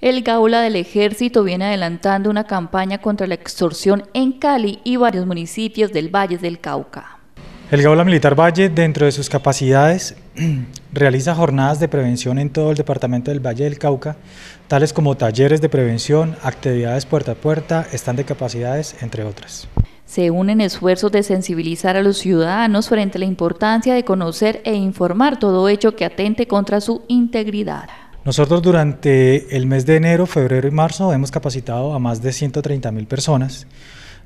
El Gaula del Ejército viene adelantando una campaña contra la extorsión en Cali y varios municipios del Valle del Cauca. El Gaula Militar Valle, dentro de sus capacidades, realiza jornadas de prevención en todo el departamento del Valle del Cauca, tales como talleres de prevención, actividades puerta a puerta, stand de capacidades, entre otras. Se unen esfuerzos de sensibilizar a los ciudadanos frente a la importancia de conocer e informar todo hecho que atente contra su integridad. Nosotros durante el mes de enero, febrero y marzo hemos capacitado a más de 130 mil personas,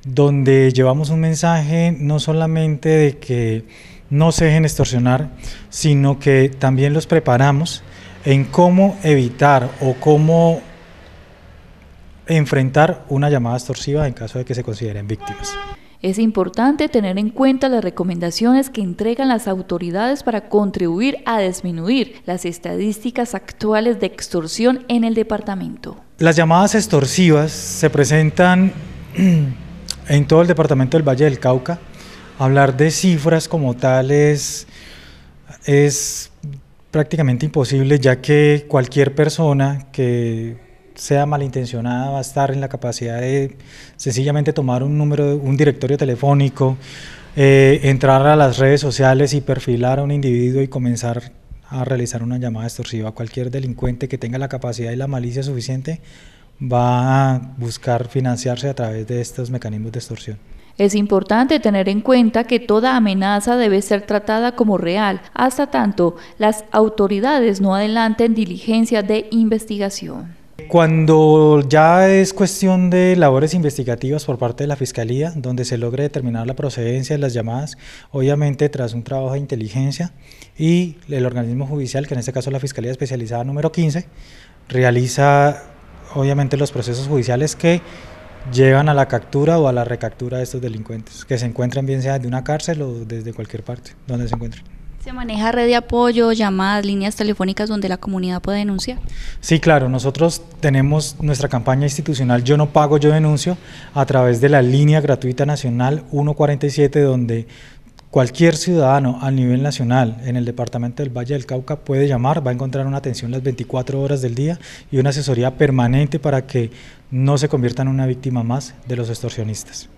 donde llevamos un mensaje no solamente de que no se dejen extorsionar, sino que también los preparamos en cómo evitar o cómo enfrentar una llamada extorsiva en caso de que se consideren víctimas. Es importante tener en cuenta las recomendaciones que entregan las autoridades para contribuir a disminuir las estadísticas actuales de extorsión en el departamento. Las llamadas extorsivas se presentan en todo el departamento del Valle del Cauca. Hablar de cifras como tales es prácticamente imposible, ya que cualquier persona que sea malintencionada va a estar en la capacidad de sencillamente tomar un número, un directorio telefónico, eh, entrar a las redes sociales y perfilar a un individuo y comenzar a realizar una llamada extorsiva. Cualquier delincuente que tenga la capacidad y la malicia suficiente va a buscar financiarse a través de estos mecanismos de extorsión. Es importante tener en cuenta que toda amenaza debe ser tratada como real, hasta tanto las autoridades no adelanten diligencias de investigación. Cuando ya es cuestión de labores investigativas por parte de la Fiscalía, donde se logre determinar la procedencia de las llamadas, obviamente tras un trabajo de inteligencia y el organismo judicial, que en este caso es la Fiscalía Especializada número 15, realiza obviamente los procesos judiciales que llevan a la captura o a la recaptura de estos delincuentes, que se encuentran bien sea de una cárcel o desde cualquier parte donde se encuentren. ¿Se maneja red de apoyo, llamadas, líneas telefónicas donde la comunidad puede denunciar? Sí, claro, nosotros tenemos nuestra campaña institucional Yo no pago, yo denuncio a través de la línea gratuita nacional 147 donde cualquier ciudadano a nivel nacional en el departamento del Valle del Cauca puede llamar, va a encontrar una atención las 24 horas del día y una asesoría permanente para que no se convierta en una víctima más de los extorsionistas.